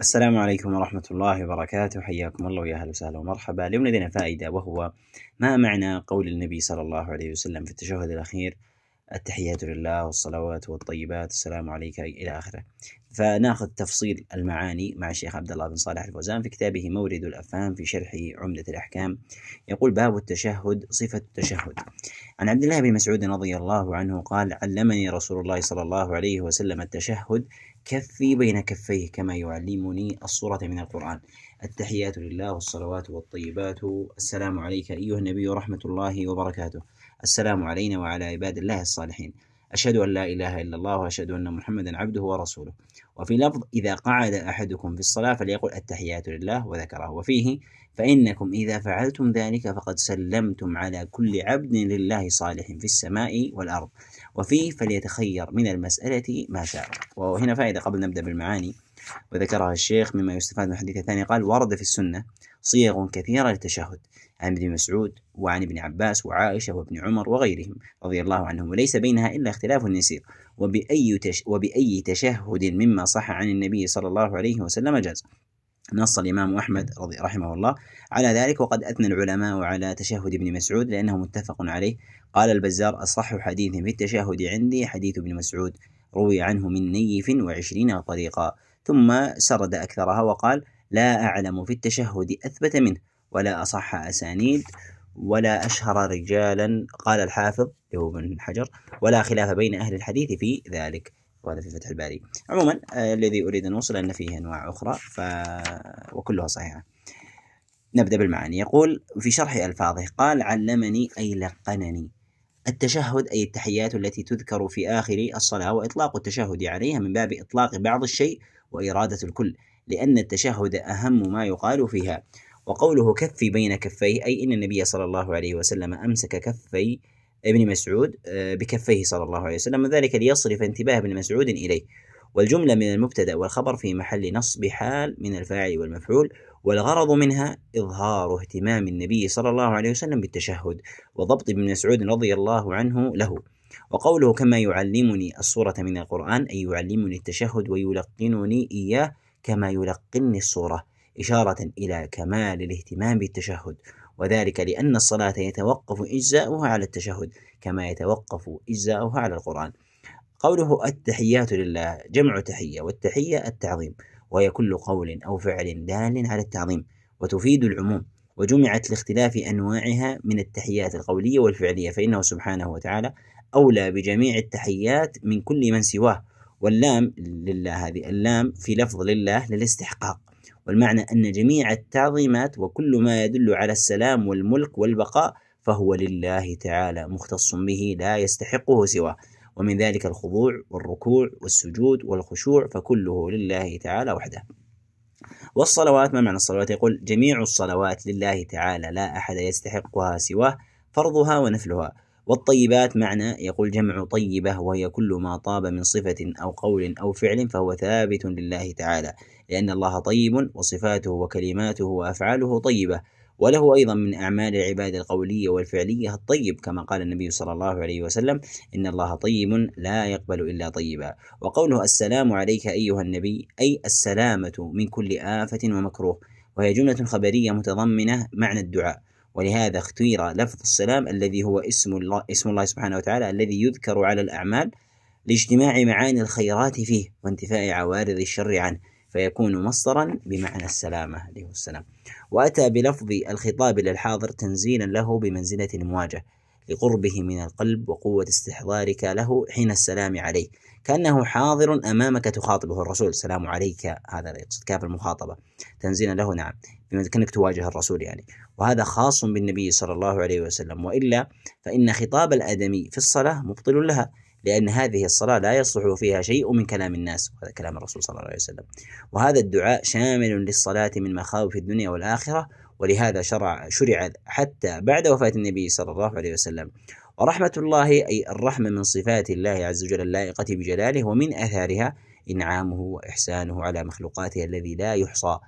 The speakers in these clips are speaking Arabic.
السلام عليكم ورحمة الله وبركاته حياكم الله ويا أهلا وسهلا ومرحبا اليوم لدينا فائدة وهو ما معنى قول النبي صلى الله عليه وسلم في التشهد الأخير التحيات لله والصلوات والطيبات السلام عليك إلى آخره فناخذ تفصيل المعاني مع الشيخ عبد الله بن صالح الفوزان في كتابه مورد الأفهام في شرح عمدة الأحكام يقول باب التشهد صفة التشهد عن عبد الله بن مسعود رضي الله عنه قال علمني رسول الله صلى الله عليه وسلم التشهد كفي بين كفيه كما يعلمني الصورة من القرآن التحيات لله والصلوات والطيبات السلام عليك أيها النبي ورحمة الله وبركاته السلام علينا وعلى عباد الله الصالحين أشهد أن لا إله إلا الله وأشهد أن محمدا عبده ورسوله وفي لفظ إذا قعد أحدكم في الصلاة فليقل التحيات لله وذكره وفيه فإنكم إذا فعلتم ذلك فقد سلمتم على كل عبد لله صالح في السماء والأرض وفيه فليتخير من المسألة ما شاء وهنا فائدة قبل نبدأ بالمعاني وذكرها الشيخ مما يستفاد من حديث ثاني قال ورد في السنة صيغ كثيرة للتشهد عن ابن مسعود وعن ابن عباس وعائشة وابن عمر وغيرهم رضي الله عنهم وليس بينها إلا اختلاف يسير وبأي, تش وبأي تشهد مما صح عن النبي صلى الله عليه وسلم جاز نص الإمام أحمد رضي رحمه الله على ذلك وقد أثنى العلماء على تشهد ابن مسعود لأنه متفق عليه قال البزار أصح حديث في التشهد عندي حديث ابن مسعود روي عنه من نيف وعشرين طريقا ثم سرد أكثرها وقال لا أعلم في التشهد أثبت منه ولا أصح أسانيد ولا أشهر رجالا قال الحافظ ابن حجر ولا خلاف بين أهل الحديث في ذلك وهذا في فتح الباري عموما آه، الذي أريد أن أوصل أن فيه أنواع أخرى ف... وكلها صحيحة نبدأ بالمعاني يقول في شرح ألفاظه قال علمني أي لقنني التشهد أي التحيات التي تذكر في آخر الصلاة وإطلاق التشهد عليها من باب إطلاق بعض الشيء وإرادة الكل لأن التشهد أهم ما يقال فيها وقوله كفي بين كفيه أي إن النبي صلى الله عليه وسلم أمسك كفي ابن مسعود آه، بكفيه صلى الله عليه وسلم وذلك ليصرف انتباه ابن مسعود إليه والجملة من المبتدأ والخبر في محل نصب حال من الفاعل والمفعول والغرض منها إظهار اهتمام النبي صلى الله عليه وسلم بالتشهد وضبط ابن مسعود رضي الله عنه له وقوله كما يعلمني الصورة من القرآن أي يعلمني التشهد ويلقنني إياه كما يلقني الصورة إشارة إلى كمال الاهتمام بالتشهد وذلك لأن الصلاة يتوقف إجزاؤها على التشهد كما يتوقف إجزاؤها على القرآن قوله التحيات لله جمع تحية والتحية التعظيم وهي كل قول أو فعل دال على التعظيم وتفيد العموم وجمعت لاختلاف أنواعها من التحيات القولية والفعلية فإنه سبحانه وتعالى أولى بجميع التحيات من كل من سواه واللام لله هذه اللام في لفظ لله للاستحقاق والمعنى أن جميع التعظيمات وكل ما يدل على السلام والملك والبقاء فهو لله تعالى مختص به لا يستحقه سواه ومن ذلك الخضوع والركوع والسجود والخشوع فكله لله تعالى وحده والصلوات ما معنى الصلوات يقول جميع الصلوات لله تعالى لا أحد يستحقها سواه فرضها ونفلها والطيبات معنى يقول جمع طيبة وهي كل ما طاب من صفة أو قول أو فعل فهو ثابت لله تعالى لأن الله طيب وصفاته وكلماته وأفعاله طيبة وله أيضا من أعمال العبادة القولية والفعلية الطيب كما قال النبي صلى الله عليه وسلم إن الله طيب لا يقبل إلا طيبا وقوله السلام عليك أيها النبي أي السلامة من كل آفة ومكروه وهي جملة خبرية متضمنة معنى الدعاء ولهذا اختير لفظ السلام الذي هو اسم الله اسم الله سبحانه وتعالى الذي يذكر على الأعمال لاجتماع معاني الخيرات فيه وانتفاء عوارض الشر عنه فيكون مصدرا بمعنى السلامة عليه السلام وأتى بلفظ الخطاب للحاضر تنزيلا له بمنزلة المواجهة لقربه من القلب وقوة استحضارك له حين السلام عليه كأنه حاضر أمامك تخاطبه الرسول السلام عليك هذا يقصد كاف المخاطبة تنزيلا له نعم بما انك تواجه الرسول يعني وهذا خاص بالنبي صلى الله عليه وسلم وإلا فإن خطاب الآدمي في الصلاة مبطل لها لأن هذه الصلاة لا يصلح فيها شيء من كلام الناس وهذا كلام الرسول صلى الله عليه وسلم وهذا الدعاء شامل للصلاة من مخاوف الدنيا والآخرة ولهذا شرع شرع حتى بعد وفاة النبي صلى الله عليه وسلم ورحمة الله أي الرحمة من صفات الله عز وجل اللائقة بجلاله ومن أثارها إنعامه وإحسانه على مخلوقاته الذي لا يحصى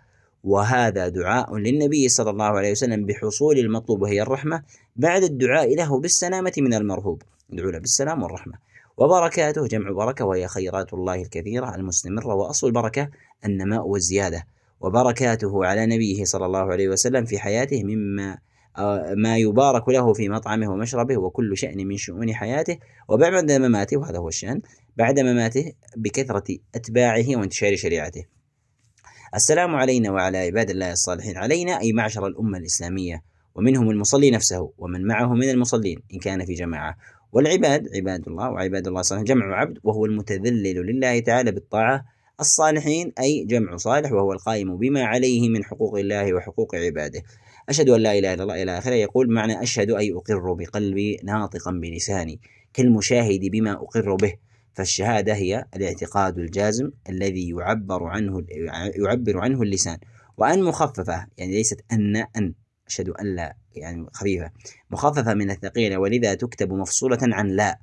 وهذا دعاء للنبي صلى الله عليه وسلم بحصول المطلوب وهي الرحمة بعد الدعاء له بالسلامة من المرهوب ادعو له بالسلام والرحمة وبركاته جمع بركة وهي خيرات الله الكثيرة المستمرة وأصل البركة النماء والزيادة وبركاته على نبيه صلى الله عليه وسلم في حياته مما آه، ما يبارك له في مطعمه ومشربه وكل شأن من شؤون حياته وبعد مماته وهذا هو الشأن بعد مماته بكثرة أتباعه وانتشار شريعته السلام علينا وعلى عباد الله الصالحين علينا أي معشر الأمة الإسلامية ومنهم المصلي نفسه ومن معه من المصلين إن كان في جماعة والعباد عباد الله وعباد الله صالح جمع عبد وهو المتذلل لله تعالى بالطاعة الصالحين أي جمع صالح وهو القائم بما عليه من حقوق الله وحقوق عباده أشهد أن لا إله إلا الله إلى آخره يقول معنى أشهد أي أقر بقلبي ناطقا بلساني كالمشاهد بما أقر به فالشهادة هي الاعتقاد الجازم الذي يعبر عنه يعبر عنه اللسان وأن مخففة يعني ليست أن أن أشهد أن لا يعني خفيفة مخففة من الثقيلة ولذا تكتب مفصولة عن لا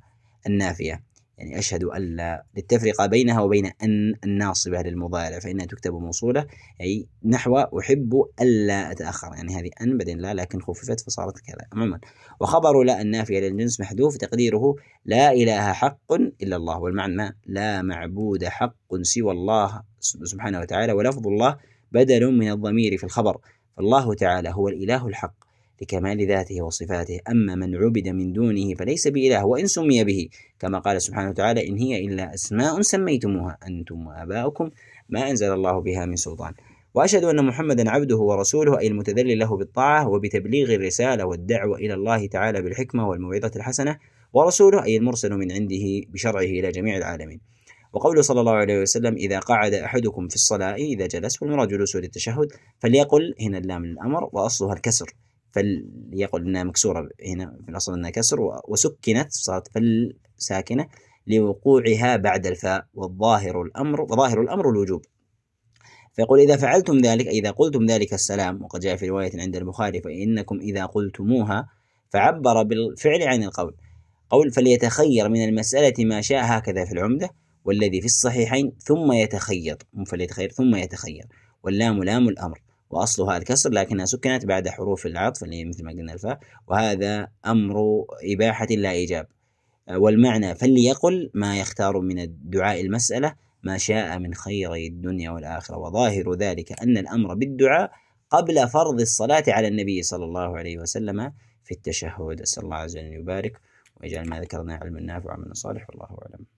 النافية يعني أشهد أن لا للتفرقة بينها وبين أن الناصبة للمضارع فإنها تكتب موصولة أي نحو أحب ألا أتأخر يعني هذه أن بعدين لا لكن خففت فصارت كذا عموما وخبر لا النافية للجنس محذوف تقديره لا إله حق إلا الله والمعنى لا معبود حق سوى الله سبحانه وتعالى ولفظ الله بدل من الضمير في الخبر فالله تعالى هو الإله الحق لكمال ذاته وصفاته أما من عبد من دونه فليس بإله وإن سمي به كما قال سبحانه وتعالى إن هي إلا أسماء سميتموها أنتم وآباؤكم ما أنزل الله بها من سلطان وأشهد أن محمدا عبده ورسوله أي المتذلل له بالطاعة وبتبليغ الرسالة والدعوة إلى الله تعالى بالحكمة والموعظة الحسنة ورسوله أي المرسل من عنده بشرعه إلى جميع العالمين وقوله صلى الله عليه وسلم إذا قعد أحدكم في الصلاة إذا جلس والمراد جلوسه للتشهد فليقل هنا اللام للأمر وأصلها الكسر فليقل انها مكسوره هنا في الاصل انها كسر وسكنت صارت فل ساكنه لوقوعها بعد الفاء والظاهر الامر وظاهر الامر الوجوب فيقول إذا فعلتم ذلك إذا قلتم ذلك السلام وقد جاء في رواية عند البخاري فإنكم إذا قلتموها فعبر بالفعل عن القول قول فليتخير من المسألة ما شاء هكذا في العمدة والذي في الصحيحين ثم يتخير فليتخير ثم يتخير واللام لام الأمر وأصلها الكسر لكنها سكنت بعد حروف العطف اللي مثل ما قلنا الفاء وهذا أمر إباحة لا إيجاب آه، والمعنى فليقل ما يختار من الدعاء المسألة ما شاء من خيري الدنيا والآخرة وظاهر ذلك أن الأمر بالدعاء قبل فرض الصلاة على النبي صلى الله عليه وسلم في التشهد أسأل الله عز وجل أن يبارك ويجعل ما ذكرنا علما نافعا وعملا صالح والله أعلم